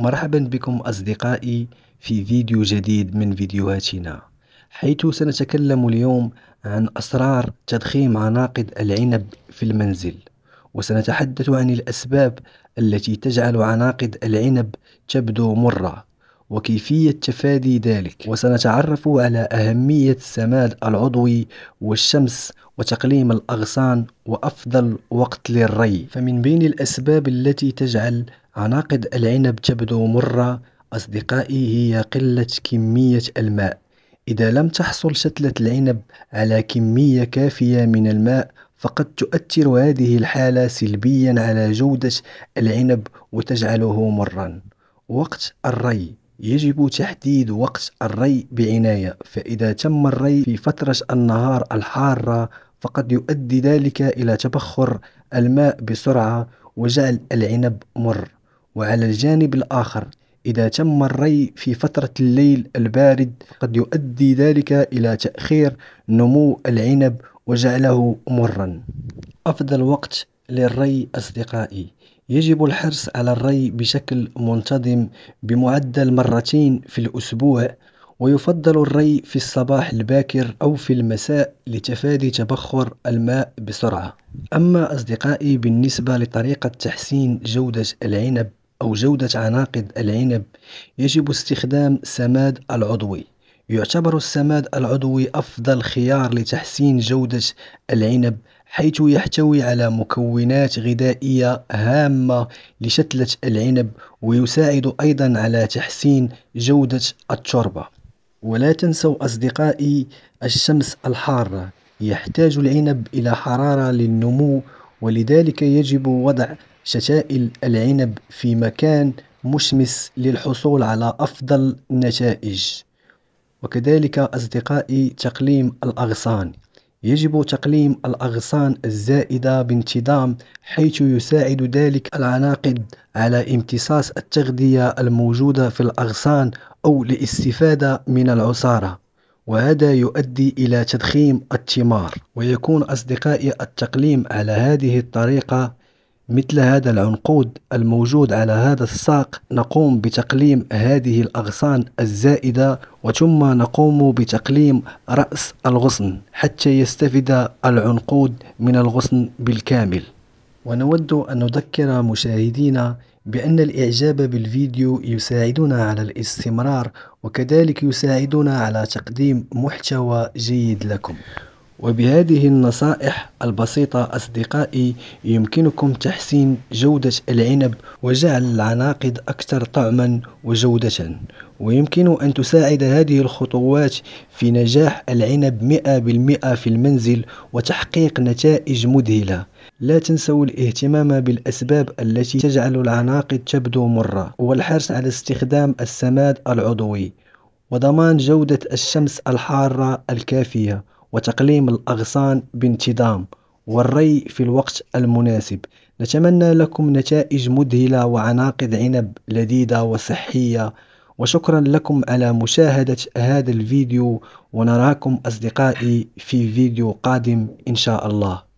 مرحبا بكم أصدقائي في فيديو جديد من فيديوهاتنا حيث سنتكلم اليوم عن أسرار تضخيم عناقد العنب في المنزل وسنتحدث عن الأسباب التي تجعل عناقد العنب تبدو مرة وكيفية تفادي ذلك وسنتعرف على أهمية السماد العضوي والشمس وتقليم الأغصان وأفضل وقت للري فمن بين الأسباب التي تجعل عناقد العنب تبدو مرة أصدقائي هي قلة كمية الماء إذا لم تحصل شتلة العنب على كمية كافية من الماء فقد تؤثر هذه الحالة سلبيا على جودة العنب وتجعله مرا وقت الري يجب تحديد وقت الري بعناية فإذا تم الري في فترة النهار الحارة فقد يؤدي ذلك إلى تبخر الماء بسرعة وجعل العنب مر وعلى الجانب الآخر إذا تم الري في فترة الليل البارد قد يؤدي ذلك إلى تأخير نمو العنب وجعله مرا أفضل وقت للري أصدقائي يجب الحرص على الري بشكل منتظم بمعدل مرتين في الأسبوع ويفضل الري في الصباح الباكر أو في المساء لتفادي تبخر الماء بسرعة أما أصدقائي بالنسبة لطريقة تحسين جودة العنب أو جودة عناقد العنب يجب استخدام سماد العضوي يعتبر السماد العضوي أفضل خيار لتحسين جودة العنب حيث يحتوي على مكونات غذائية هامة لشتلة العنب ويساعد أيضا على تحسين جودة التربة ولا تنسوا أصدقائي الشمس الحارة يحتاج العنب إلى حرارة للنمو ولذلك يجب وضع شتائل العنب في مكان مشمس للحصول على أفضل نتائج وكذلك أصدقائي تقليم الأغصان يجب تقليم الأغصان الزائدة بانتظام حيث يساعد ذلك العناقد على امتصاص التغذية الموجودة في الأغصان أو الاستفادة من العصارة وهذا يؤدي إلى تضخيم الثمار ويكون أصدقائي التقليم على هذه الطريقة مثل هذا العنقود الموجود على هذا الساق نقوم بتقليم هذه الأغصان الزائدة وثم نقوم بتقليم رأس الغصن حتى يستفيد العنقود من الغصن بالكامل ونود أن نذكر مشاهدينا بأن الإعجاب بالفيديو يساعدنا على الاستمرار وكذلك يساعدنا على تقديم محتوى جيد لكم وبهذه النصائح البسيطة أصدقائي يمكنكم تحسين جودة العنب وجعل العناقد أكثر طعما وجودة ويمكن أن تساعد هذه الخطوات في نجاح العنب 100% في المنزل وتحقيق نتائج مذهلة لا تنسوا الاهتمام بالأسباب التي تجعل العناقد تبدو مرة والحرص على استخدام السماد العضوي وضمان جودة الشمس الحارة الكافية وتقليم الأغصان بانتظام والري في الوقت المناسب نتمنى لكم نتائج مذهلة وعناقد عنب لذيذة وصحية وشكرا لكم على مشاهدة هذا الفيديو ونراكم أصدقائي في فيديو قادم إن شاء الله